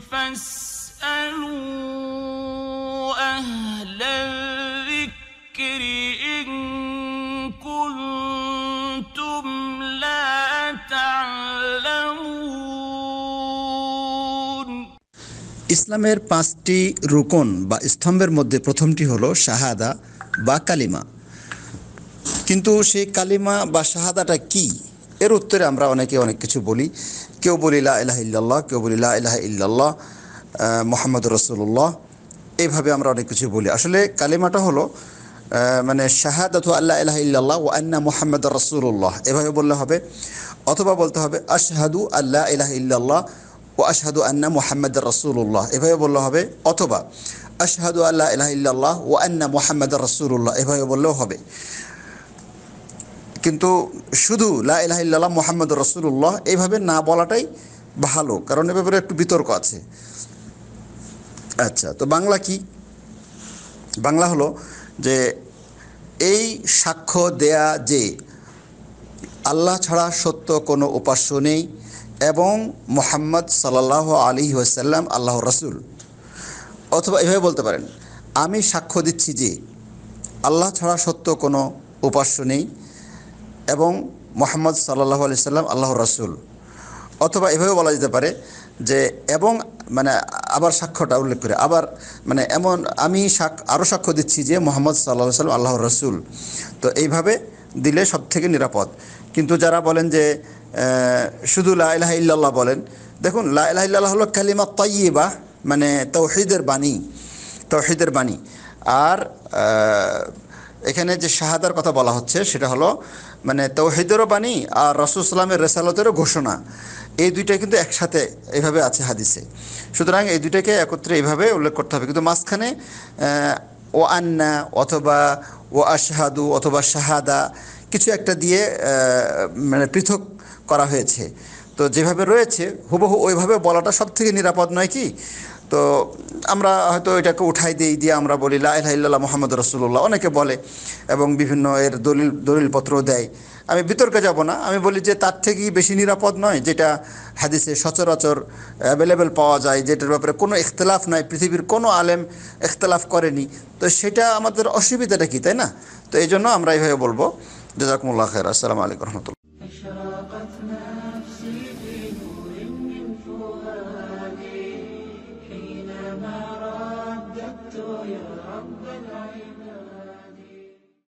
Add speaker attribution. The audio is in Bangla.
Speaker 1: ইসলামের পাঁচটি রুকন বা স্তম্ভের মধ্যে প্রথমটি হলো শাহাদা বা কালিমা কিন্তু সেই কালিমা বা শাহাদাটা কী এর উত্তরে আমরা অনেকে অনেক কিছু বলি কেউ বলি লা ইল্লাল্লাহ কেউ বলি লা ইল্লাল্লাহ মোহাম্মদ রসুল্লাহ এইভাবে আমরা অনেক কিছু বলি আসলে কালিমাটা হলো মানে শাহাদাত আল্লাহ আল্লাহ ইল্লাল্লাহ ও আন্না মোহাম্মদ রসুল্লাহ এভাবে বললে হবে অথবা বলতে হবে আশহাদু আল্লাহ আল্লাহ ইল্লাল্লাহ ও আশহাদু আন্না মোহাম্মদ রসুল্লাহ এভাবে বললে হবে অথবা আশহাদু আল্লাহ আল্লাহ ইল্লাল্লাহ ও আন্না মোহাম্মদ রসুল্লাহ এভাবে বললেও হবে কিন্তু শুধু লাহিল্লাহ মোহাম্মদ রসুল্লাহ এইভাবে না বলাটাই ভালো কারণ এ ব্যাপারে একটু বিতর্ক আছে আচ্ছা তো বাংলা কি বাংলা হলো যে এই সাক্ষ্য দেয়া যে আল্লাহ ছাড়া সত্য কোনো উপাস্য নেই এবং মোহাম্মদ সাল্লাহ আলী ওসাল্লাম আল্লাহ রসুল অথবা এভাবে বলতে পারেন আমি সাক্ষ্য দিচ্ছি যে আল্লাহ ছাড়া সত্য কোনো উপাস্য নেই এবং মোহাম্মদ সাল্লাহ আলি সাল্লাম আল্লাহ রাসুল অথবা এভাবেও বলা যেতে পারে যে এবং মানে আবার সাক্ষ্যটা উল্লেখ করে আবার মানে এমন আমি সাক আরও সাক্ষ্য দিচ্ছি যে মোহাম্মদ সাল্লাহ সাল্লাম আল্লাহ রসুল তো এইভাবে দিলে সব থেকে নিরাপদ কিন্তু যারা বলেন যে শুধু লাহ ইল্লাল্লাহ বলেন দেখুন লাহ ইল্লাল্লাহ হলো কালিমা তাইবা মানে তৌহিদের বাণী তৌহিদের বাণী আর এখানে যে শাহাদার কথা বলা হচ্ছে সেটা হলো মানে তৌহিদেরও বাণী আর রসুলসলামের রেসালতেরও ঘোষণা এই দুইটাই কিন্তু একসাথে এভাবে আছে হাদিসে সুতরাং এই দুইটাকে একত্রে এইভাবে উল্লেখ করতে হবে কিন্তু মাঝখানে ও আন্না অথবা ও আশাহাদু অথবা শাহাদা কিছু একটা দিয়ে মানে পৃথক করা হয়েছে তো যেভাবে রয়েছে হুবহু ওইভাবে বলাটা সব থেকে নিরাপদ নয় কি তো আমরা হয়তো এটাকে উঠাই দিই দিয়ে আমরা বলি লাহ মোহাম্মদ রসুল্লাহ অনেকে বলে এবং বিভিন্ন এর দলিল দলিলপত্র দেয় আমি বিতর্কে যাব না আমি বলি যে তার থেকেই বেশি নিরাপদ নয় যেটা হাদিসে সচরাচর অ্যাভেলেবেল পাওয়া যায় যেটার ব্যাপারে কোনো ইখতলাফ নাই পৃথিবীর কোনো আলেম ইখতলাফ করেনি তো সেটা আমাদের অসুবিধাটা কি তাই না তো এই জন্য আমরা এইভাবে বলবো জাজাকুমুল্লাহ খের আসসালামু আলাইকুম রহমতুল্লাহ رب العباد